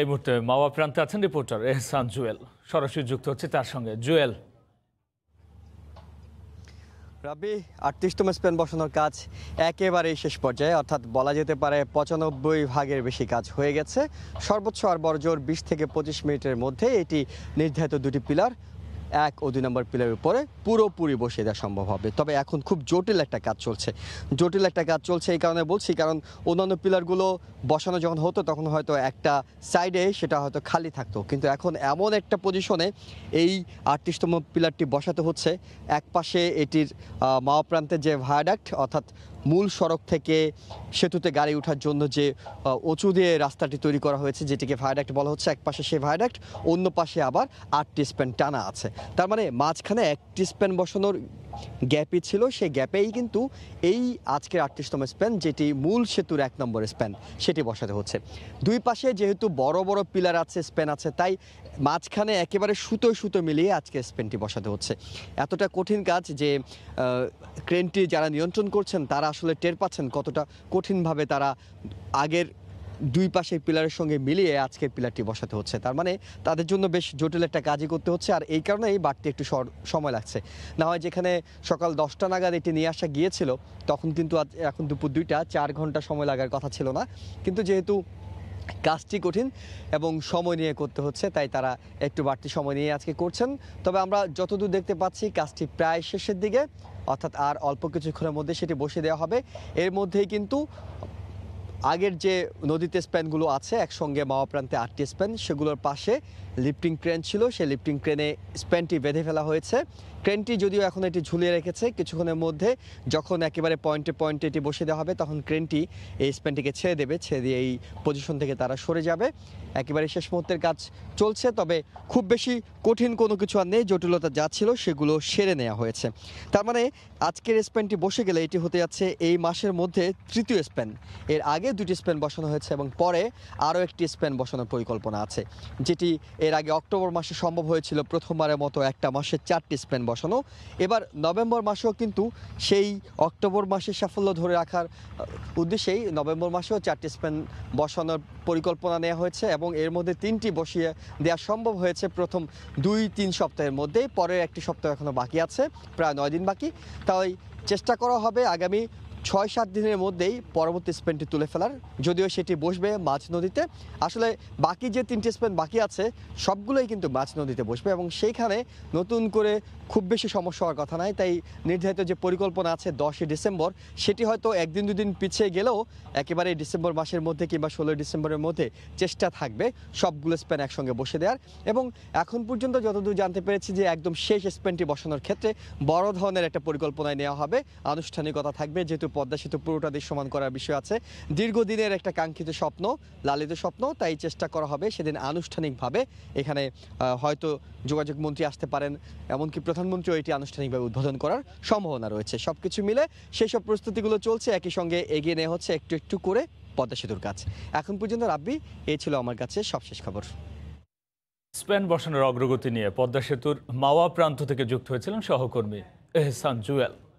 এই মুহূর্তে মাওয়া প্রান্তে আছেন রিপোর্টার এহসান জুয়েল সরাসরি যুক্ত হচ্ছে তার সঙ্গে জুয়েল রাবি আটত্রিশতম স্পেন বসানোর কাজ একেবারেই শেষ পর্যায়ে অর্থাৎ বলা যেতে পারে পঁচানব্বই ভাগের বেশি কাজ হয়ে গেছে সর্বোচ্চ আর বড় জোর বিশ থেকে পঁচিশ মিনিটের মধ্যে এটি নির্ধারিত দুটি পিলার এক ও দুই নম্বর পিলারের উপরে পুরোপুরি বসিয়ে দেওয়া সম্ভব হবে তবে এখন খুব জটিল একটা কাজ চলছে জটিল একটা কাজ চলছে এই কারণে বলছি কারণ অন্যান্য পিলারগুলো বসানো যখন হতো তখন হয়তো একটা সাইডে সেটা হয়তো খালি থাকতো কিন্তু এখন এমন একটা পজিশনে এই আটত্রিশতম পিলারটি বসাতে হচ্ছে এক পাশে এটির মাওপ্রান্তে যে ভায়াডাক্ট অর্থাৎ মূল সড়ক থেকে সেতুতে গাড়ি ওঠার জন্য যে উঁচু দিয়ে রাস্তাটি তৈরি করা হয়েছে যেটিকে ভায়াডাক্ট বলা হচ্ছে এক পাশে সেই ভায়াডাক্ট অন্য পাশে আবার আটটি স্প্যান টানা আছে তার মানে মাঝখানে একটি স্প্যান বসানোর গ্যাপই ছিল সেই গ্যাপেই কিন্তু এই আজকের আটত্রিশতম স্প্যান যেটি মূল সেতুর এক নম্বর স্প্যান সেটি বসাতে হচ্ছে দুই পাশে যেহেতু বড় বড় পিলার আছে স্প্যান আছে তাই মাঝখানে একেবারে সুতো সুতো মিলিয়ে আজকে স্প্যানটি বসাতে হচ্ছে এতটা কঠিন কাজ যে ক্রেনটি যারা নিয়ন্ত্রণ করছেন তারা আসলে টের পাচ্ছেন কতটা কঠিনভাবে তারা আগের দুই পাশের পিলারের সঙ্গে মিলিয়ে আজকের পিলারটি বসাতে হচ্ছে তার মানে তাদের জন্য বেশ জটিল একটা কাজই করতে হচ্ছে আর এই কারণেই বাড়তি একটু সময় লাগছে না হয় যেখানে সকাল দশটা নাগাদ এটি নিয়ে আসা গিয়েছিল তখন কিন্তু এখন দুপুর দুইটা চার ঘন্টা সময় লাগার কথা ছিল না কিন্তু যেহেতু কাজটি কঠিন এবং সময় নিয়ে করতে হচ্ছে তাই তারা একটু বাড়তি সময় নিয়ে আজকে করছেন তবে আমরা যতদূর দেখতে পাচ্ছি কাজটি প্রায় শেষের দিকে অর্থাৎ আর অল্প কিছুক্ষণের মধ্যে সেটি বসে দেওয়া হবে এর মধ্যেই কিন্তু আগের যে নদীতে স্প্যানগুলো আছে একসঙ্গে মাওয়া প্রান্তে আটটি স্প্যান সেগুলোর পাশে লিফটিং ক্রেন ছিল সেই লিফটিং ক্রেনে স্প্যানটি বেঁধে ফেলা হয়েছে ক্রেনটি যদিও এখন এটি ঝুলিয়ে রেখেছে কিছুক্ষণের মধ্যে যখন একেবারে পয়েন্টে পয়েন্টে এটি বসে দেওয়া হবে তখন ক্রেনটি এই স্প্যানটিকে ছেড়ে দেবে ছেড়ে দিয়ে এই পজিশন থেকে তারা সরে যাবে একেবারে শেষ মুহূর্তের কাজ চলছে তবে খুব বেশি কঠিন কোনো কিছু আর নেই জটিলতা যা ছিল সেগুলো সেরে নেওয়া হয়েছে তার মানে আজকের স্প্যানটি বসে গেলে এটি হতে যাচ্ছে এই মাসের মধ্যে তৃতীয় স্প্যান এর আগে দুটি স্প্যান বসানো হয়েছে এবং পরে আরও একটি স্প্যান বসানোর পরিকল্পনা আছে যেটি এর আগে অক্টোবর মাসে সম্ভব হয়েছিল প্রথমবারের মতো একটা মাসে চারটি স্প্যান বসানো এবার নভেম্বর মাসেও কিন্তু সেই অক্টোবর মাসের সাফল্য ধরে রাখার উদ্দেশ্যেই নভেম্বর মাসেও চারটি স্প্যান বসানোর পরিকল্পনা নেওয়া হয়েছে এবং এর মধ্যে তিনটি বসিয়ে দেওয়া সম্ভব হয়েছে প্রথম দুই তিন সপ্তাহের মধ্যেই পরের একটি সপ্তাহ এখনও বাকি আছে প্রায় নয় দিন বাকি তাই চেষ্টা করা হবে আগামী ছয় সাত দিনের মধ্যেই পরবর্তী স্পেনটি তুলে ফেলার যদিও সেটি বসবে মাছ নদীতে আসলে বাকি যে তিনটি স্পেন বাকি আছে সবগুলোই কিন্তু মাছ নদীতে বসবে এবং সেইখানে নতুন করে খুব বেশি সমস্যা হওয়ার কথা নয় তাই নির্ধারিত যে পরিকল্পনা আছে দশই ডিসেম্বর সেটি হয়তো একদিন দুদিন পিছিয়ে গেলেও একেবারে ডিসেম্বর মাসের মধ্যে কিংবা ষোলোই ডিসেম্বরের মধ্যে চেষ্টা থাকবে সবগুলো স্পেন একসঙ্গে বসে দেওয়ার এবং এখন পর্যন্ত যতদূর জানতে পেরেছি যে একদম শেষ স্পেনটি বসানোর ক্ষেত্রে বড় ধরনের একটা পরিকল্পনায় নেওয়া হবে আনুষ্ঠানিকতা থাকবে যেহেতু পদ্মা সেতু পুরোটা দৃশ্যমান সমান করার বিষয় আছে দীর্ঘদিনের একটা কাঙ্ক্ষিত স্বপ্ন লালিত স্বপ্ন তাই চেষ্টা করা হবে সেদিন আনুষ্ঠানিকভাবে এখানে হয়তো যোগাযোগ মন্ত্রী আসতে পারেন এমনকি প্রধানমন্ত্রীও এটি আনুষ্ঠানিকভাবে উদ্বোধন করার সম্ভাবনা রয়েছে সব কিছু মিলে সেই সব প্রস্তুতিগুলো চলছে একই সঙ্গে এগিয়ে নেওয়া হচ্ছে একটু একটু করে পদ্মা সেতুর কাজ এখন পর্যন্ত রাব্বি এই ছিল আমার কাছে সবশেষ খবর স্পেন বসানোর অগ্রগতি নিয়ে পদ্মা সেতুর মাওয়া প্রান্ত থেকে যুক্ত হয়েছিলেন সহকর্মী এহসান জুয়েল